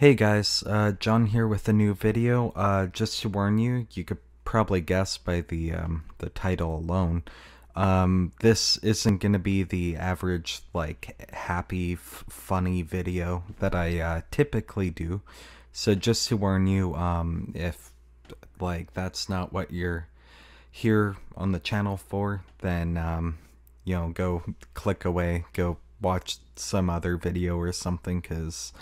Hey guys, uh, John here with a new video. Uh, just to warn you, you could probably guess by the um, the title alone, um, this isn't going to be the average like happy, funny video that I uh, typically do. So just to warn you, um, if like that's not what you're here on the channel for, then um, you know go click away, go watch some other video or something, because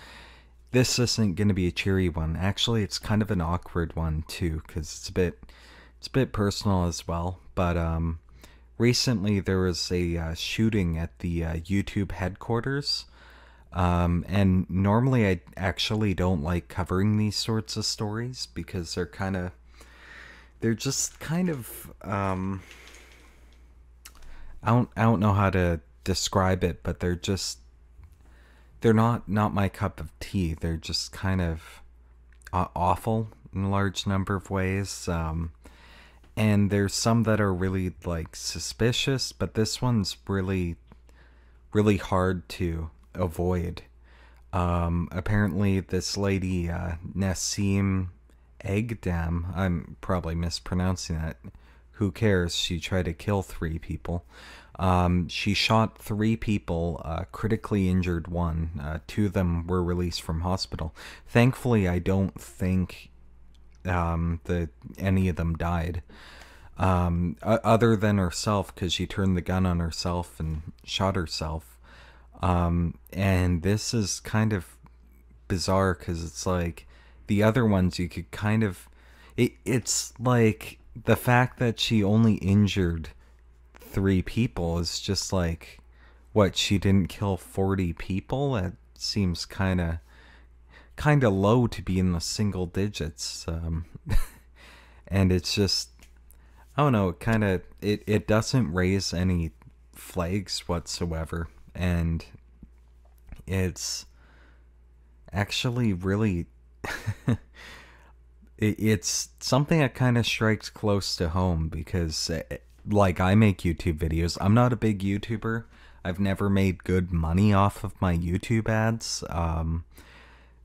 this isn't going to be a cheery one. Actually, it's kind of an awkward one too, because it's a bit, it's a bit personal as well. But um, recently there was a uh, shooting at the uh, YouTube headquarters, um, and normally I actually don't like covering these sorts of stories because they're kind of, they're just kind of, um, I don't, I don't know how to describe it, but they're just they're not not my cup of tea. They're just kind of uh, awful in a large number of ways. Um, and there's some that are really like suspicious, but this one's really, really hard to avoid. Um, apparently, this lady uh, Nassim Egdam, I'm probably mispronouncing that. Who cares? She tried to kill three people. Um, she shot three people, uh, critically injured one. Uh, two of them were released from hospital. Thankfully, I don't think um, that any of them died. Um, other than herself, because she turned the gun on herself and shot herself. Um, and this is kind of bizarre because it's like the other ones you could kind of. It, it's like the fact that she only injured three people is just like, what? She didn't kill forty people. That seems kind of kind of low to be in the single digits. Um, and it's just, I don't know. It kind of it it doesn't raise any flags whatsoever, and it's actually really. it's something that kind of strikes close to home because eh, like I make YouTube videos. I'm not a big YouTuber. I've never made good money off of my YouTube ads. Um,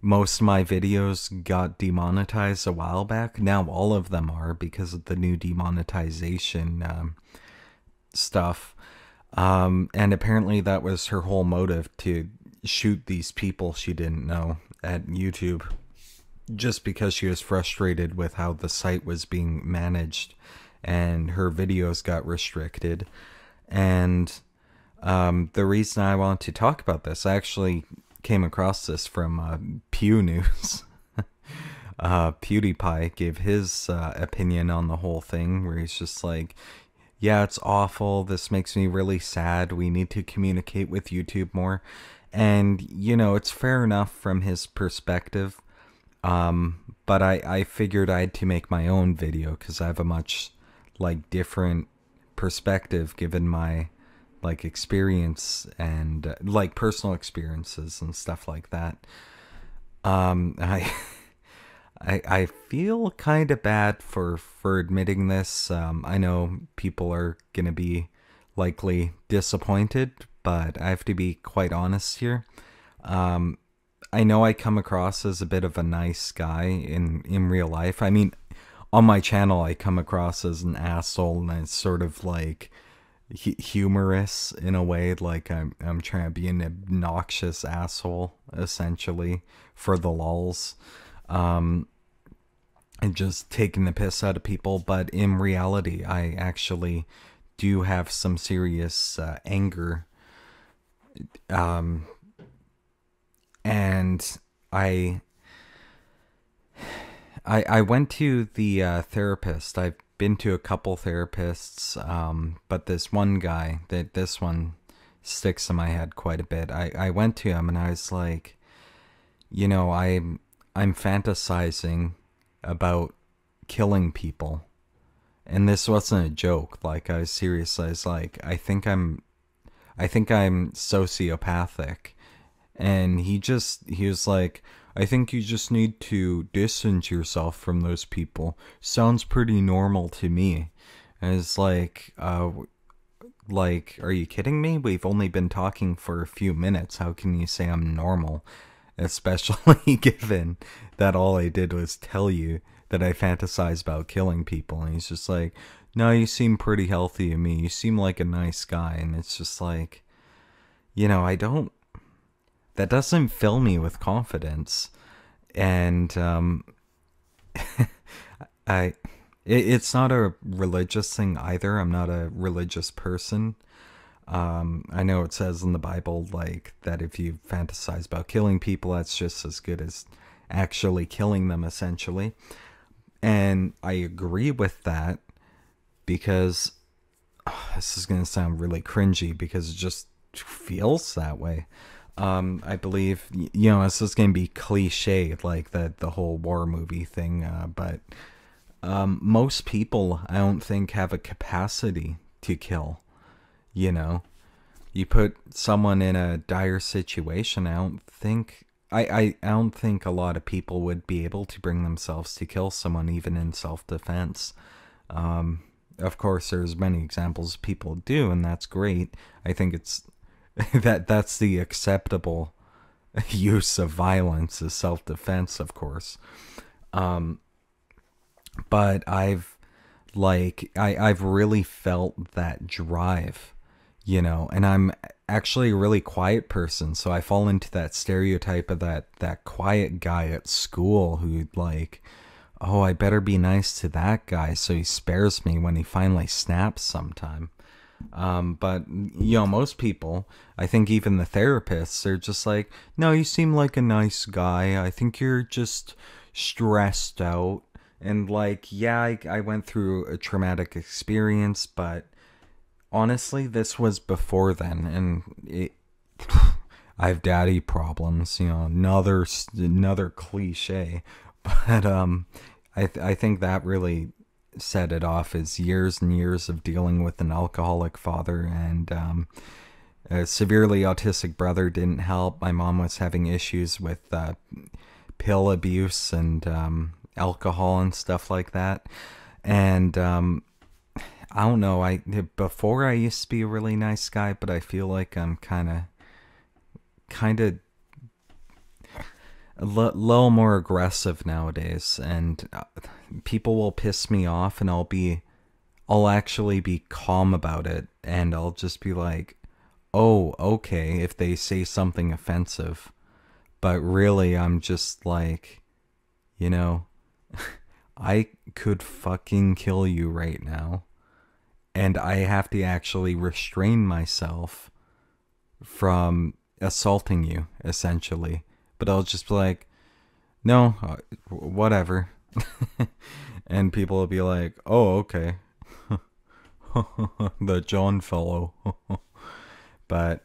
most of my videos got demonetized a while back. Now all of them are because of the new demonetization um, stuff. Um, and apparently that was her whole motive to shoot these people she didn't know at YouTube just because she was frustrated with how the site was being managed and her videos got restricted. And um, the reason I want to talk about this, I actually came across this from uh, Pew News. uh, PewDiePie gave his uh, opinion on the whole thing, where he's just like, yeah, it's awful. This makes me really sad. We need to communicate with YouTube more. And, you know, it's fair enough from his perspective. Um, but I, I figured I had to make my own video because I have a much like different perspective given my like experience and uh, like personal experiences and stuff like that. Um, I, I, I feel kind of bad for for admitting this. Um, I know people are gonna be likely disappointed, but I have to be quite honest here. Um, I know I come across as a bit of a nice guy in in real life. I mean, on my channel I come across as an asshole and I'm sort of like humorous in a way like I'm I'm trying to be an obnoxious asshole essentially for the lulls um and just taking the piss out of people but in reality I actually do have some serious uh, anger um and I I, I went to the uh, therapist. I've been to a couple therapists, um, but this one guy, that this one sticks in my head quite a bit. I, I went to him and I was like, you know, I'm I'm fantasizing about killing people. And this wasn't a joke. Like I was serious. I was like, I think I'm I think I'm sociopathic. And he just he was like, I think you just need to distance yourself from those people. Sounds pretty normal to me. And it's like, uh, like, are you kidding me? We've only been talking for a few minutes. How can you say I'm normal? Especially given that all I did was tell you that I fantasize about killing people. And he's just like, no, you seem pretty healthy to me. You seem like a nice guy. And it's just like, you know, I don't that doesn't fill me with confidence and um, i it, it's not a religious thing either i'm not a religious person um, i know it says in the bible like that if you fantasize about killing people that's just as good as actually killing them essentially and i agree with that because oh, this is going to sound really cringy because it just feels that way um, I believe you know it's just gonna be cliche like the the whole war movie thing, uh, but um, most people I don't think have a capacity to kill. You know, you put someone in a dire situation. I don't think I, I, I don't think a lot of people would be able to bring themselves to kill someone even in self defense. Um, of course, there's many examples people do, and that's great. I think it's that that's the acceptable use of violence is self-defense of course um, but i've like i i've really felt that drive you know and i'm actually a really quiet person so i fall into that stereotype of that that quiet guy at school who like oh i better be nice to that guy so he spares me when he finally snaps sometime um, but you know, most people, I think even the therapists are just like, no, you seem like a nice guy. I think you're just stressed out. And like, yeah, I, I went through a traumatic experience, but honestly, this was before then. And it, I have daddy problems, you know, another, another cliche, but, um, I, th I think that really set it off is years and years of dealing with an alcoholic father and um, a severely autistic brother didn't help. My mom was having issues with uh, pill abuse and um, alcohol and stuff like that. And um, I don't know. I before I used to be a really nice guy, but I feel like I'm kind of kind of a little more aggressive nowadays, and uh, people will piss me off, and I'll be, I'll actually be calm about it, and I'll just be like, oh, okay, if they say something offensive. But really, I'm just like, you know, I could fucking kill you right now. And I have to actually restrain myself from assaulting you, essentially but I will just be like, no, uh, whatever. and people will be like, oh, okay. the John fellow. but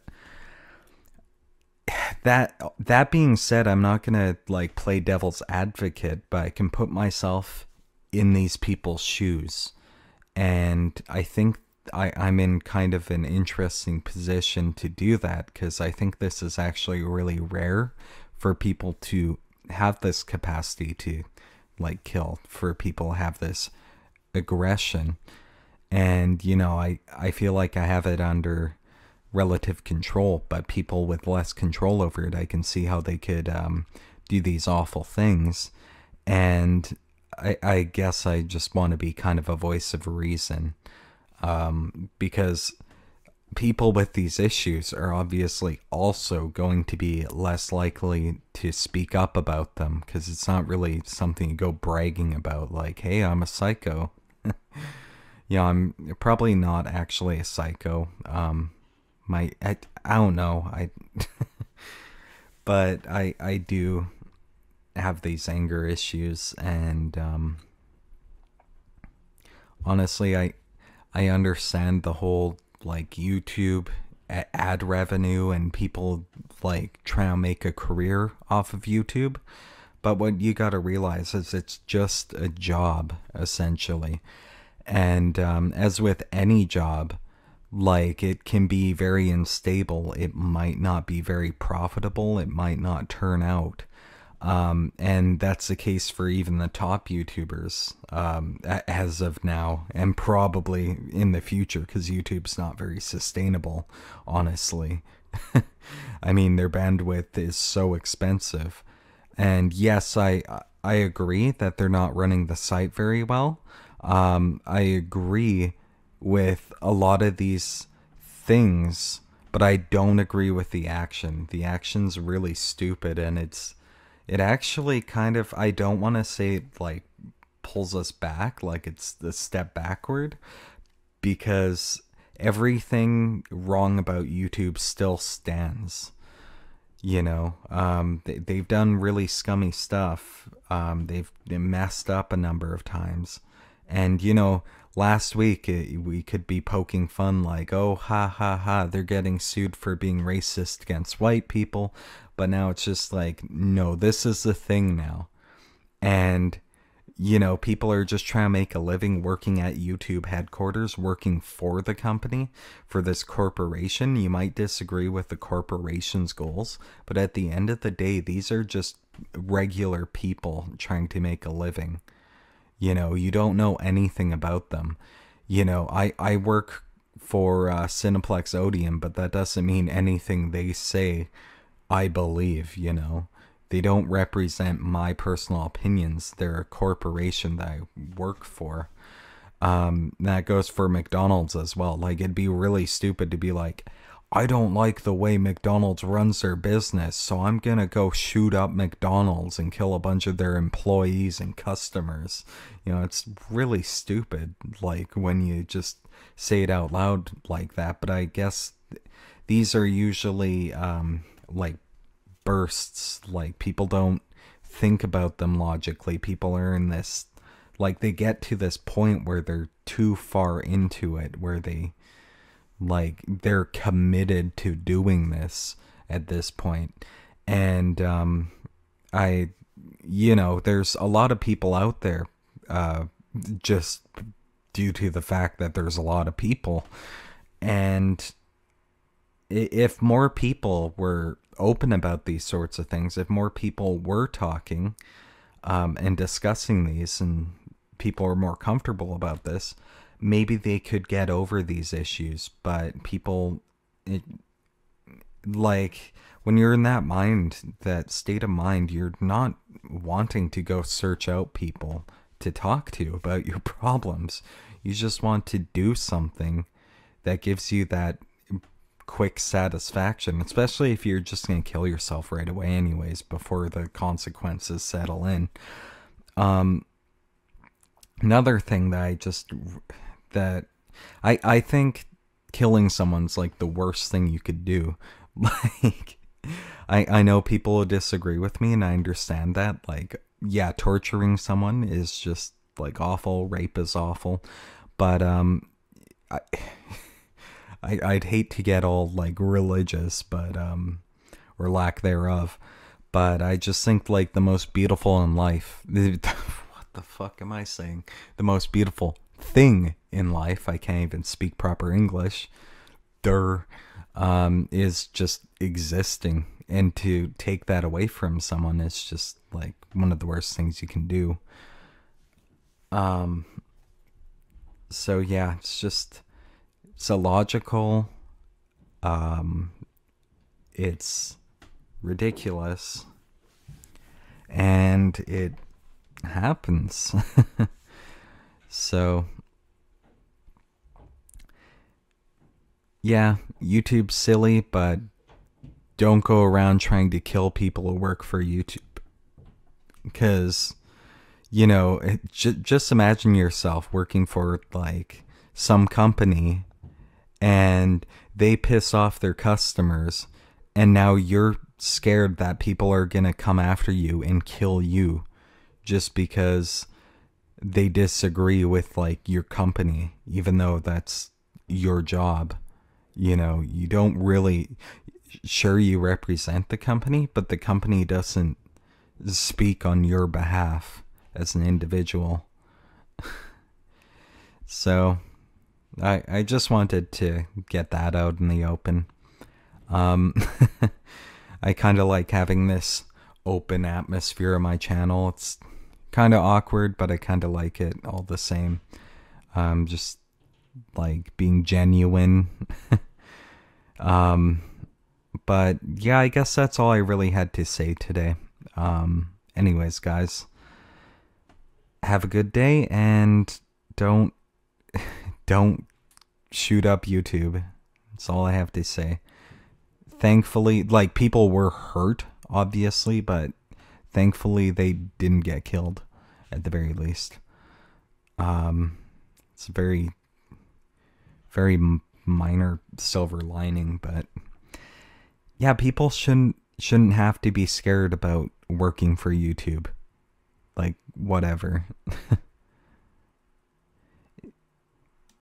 that that being said, I'm not gonna like play devil's advocate, but I can put myself in these people's shoes. And I think I, I'm in kind of an interesting position to do that because I think this is actually really rare for people to have this capacity to like kill, for people have this aggression. And, you know, I, I feel like I have it under relative control, but people with less control over it, I can see how they could um, do these awful things. And I, I guess I just want to be kind of a voice of reason um, because people with these issues are obviously also going to be less likely to speak up about them because it's not really something you go bragging about, like, hey, I'm a psycho. yeah, I'm probably not actually a psycho. Um, my, I, I don't know. I, but I, I do have these anger issues and, um, honestly, I, I understand the whole like YouTube ad revenue and people like trying to make a career off of YouTube. But what you got to realize is it's just a job, essentially. And um, as with any job, like it can be very unstable. It might not be very profitable. It might not turn out. Um, and that's the case for even the top YouTubers um, as of now, and probably in the future, because YouTube's not very sustainable, honestly. I mean, their bandwidth is so expensive. And yes, I I agree that they're not running the site very well. Um, I agree with a lot of these things, but I don't agree with the action. The action's really stupid, and it's it actually kind of I don't want to say like pulls us back like it's the step backward because everything wrong about YouTube still stands. You know, um, they, they've done really scummy stuff. Um, they've messed up a number of times. And, you know, last week it, eh, we could be poking fun like, oh, ha, ha, ha, they're getting sued for being racist against white people. But now it's just like, no, this is the thing now. And, you know, people are just trying to make a living working at YouTube headquarters, working for the company, for this corporation. You might disagree with the corporation's goals, but at the end of the day, these are just regular people trying to make a living. You know, you don't know anything about them. You know, I, I work for uh, Cineplex Odeon, but that doesn't mean anything they say I believe, you know. They don't represent my personal opinions. They're a corporation that I work for. Um, that goes for McDonald's as well. Like, it'd be really stupid to be like, I don't like the way McDonald's runs their business, so I'm gonna go shoot up McDonald's and kill a bunch of their employees and customers. You know, it's really stupid, like, when you just say it out loud like that, but I guess these are usually, um, like bursts. Like people don't think about them logically. People are in this like they get to this point where they're too far into it where they like they're committed to doing this at this point and um i you know there's a lot of people out there uh just due to the fact that there's a lot of people and if more people were open about these sorts of things, if more people were talking um, and discussing these, and people are more comfortable about this, maybe they could get over these issues. But people, it, like, when you're in that mind, that state of mind, you're not wanting to go search out people to talk to about your problems. You just want to do something that gives you that quick satisfaction, especially if you're just going to kill yourself right away, anyways, before the consequences settle in. Um, another thing that I just that I I think killing someone's like the worst thing you could do. Like I I know people will disagree with me, and I understand that. Like yeah, torturing someone is just like awful. Rape is awful, but um, I. I, would hate to get all like religious, but um, or lack thereof. But I just think like the most beautiful in life. what the fuck am I saying? The most beautiful thing in life. I can't even speak proper English. Der, um, is just existing, and to take that away from someone is just like one of the worst things you can do. Um. So yeah, it's just it's Um, it's ridiculous. And it happens. so, yeah, YouTube's silly, but don't go around trying to kill people who work for YouTube. Because, you know, it, j- just imagine yourself working for like some company and they piss off their customers and now you're scared that people are going to come after you and kill you just because they disagree with like your company even though that's your job you know you don't really sure you represent the company but the company doesn't speak on your behalf as an individual so I, I just wanted to get that out in the open. Um, I kind of like having this open atmosphere on my channel. It's kind of awkward, but I kind of like it all the same. Um, just like being genuine. um, but yeah, I guess that's all I really had to say today. Um, anyways, guys, have a good day and don't don't shoot up YouTube. That's all I have to say. Thankfully, like people were hurt, obviously, but thankfully they didn't get killed at the very least. Um, it's a very, very minor silver lining, but yeah, people shouldn't shouldn't have to be scared about working for YouTube. Like whatever.